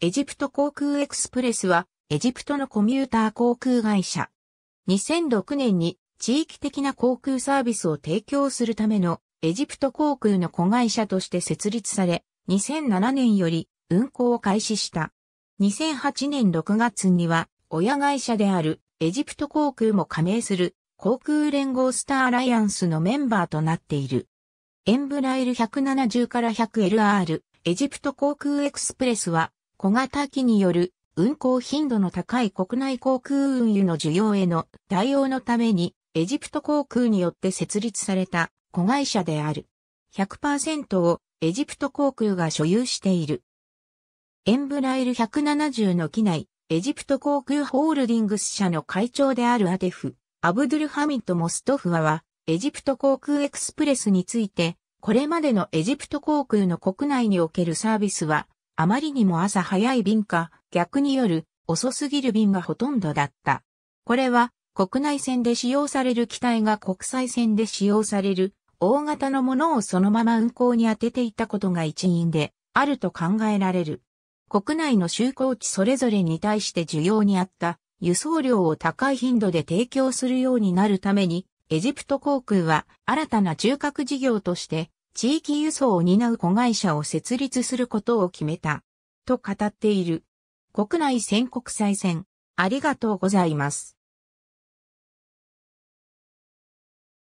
エジプト航空エクスプレスは、エジプトのコミューター航空会社。2006年に地域的な航空サービスを提供するためのエジプト航空の子会社として設立され、2007年より運航を開始した。2008年6月には、親会社であるエジプト航空も加盟する航空連合スターアライアンスのメンバーとなっている。エンブライル170から 100LR エジプト航空エクスプレスは小型機による運航頻度の高い国内航空運輸の需要への対応のために、エジプト航空によって設立された子会社である。100%をエジプト航空が所有している。エンブライル170の機内、エジプト航空ホールディングス社の会長であるアデフ、アブドゥルハミット・モストフアは、エジプト航空エクスプレスについて、これまでのエジプト航空の国内におけるサービスは、あまりにも朝早い便か、逆に夜、遅すぎる便がほとんどだった。これは、国内線で使用される機体が国際線で使用される大型のものをそのまま運行に当てていたことが一因であると考えられる。国内の就航地それぞれに対して需要にあった輸送量を高い頻度で提供するようになるためにエジプト航空は新たな中核事業として地域輸送を担う子会社を設立することを決めた。と語っている。国内線国際線、ありがとうございます。